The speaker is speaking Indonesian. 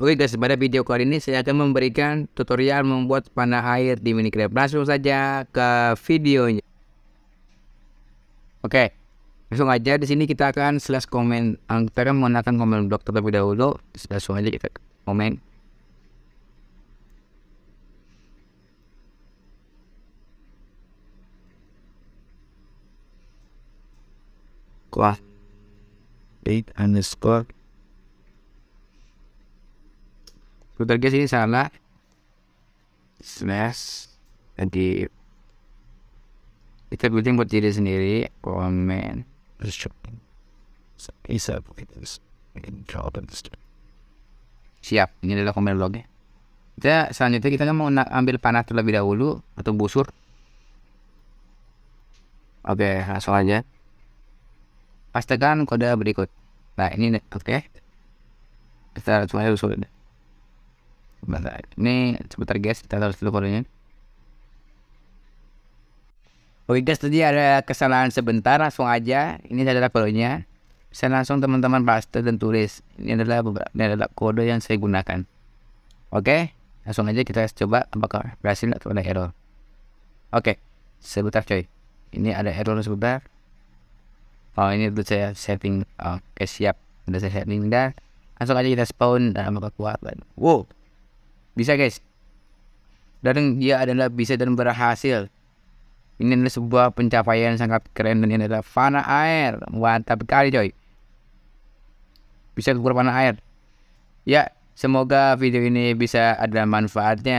Oke guys, pada video kali ini saya akan memberikan tutorial membuat panah air di Minecraft. Langsung saja ke videonya. Oke, langsung aja di sini kita akan slash komen akan menggunakan komen blok terlebih dahulu. Langsung aja kita komen. Kuat. Date underscore Router guys ini salah. Slash. Jadi kita building buat diri sendiri. Comment. Siap. Ini adalah comment lognya. Kita selanjutnya kita mau ambil panah terlebih dahulu atau busur. Oke, okay, langsung aja. Pastikan kode berikut. Nah, ini oke. Okay. Kita langsung aja busur. Bentar, ini sebentar guys, kita harus dulu kodenya. Oke guys, tadi ada kesalahan sebentar, langsung aja. Ini adalah kodenya. Saya langsung teman-teman paste dan tulis. Ini adalah beberapa ini adalah kode yang saya gunakan. Oke, langsung aja kita coba apakah berhasil atau ada error. Oke, sebentar coy. Ini ada error sebentar. Oh ini dulu saya setting. Oke siap, sudah saya setting dah langsung aja kita spawn dan apakah kuat. Wow, bisa guys. Dan dia adalah bisa dan berhasil. Ini adalah sebuah pencapaian sangat keren dan ini adalah fana air. Mantap kali coy. Bisa keluar fana air. Ya, semoga video ini bisa ada manfaatnya.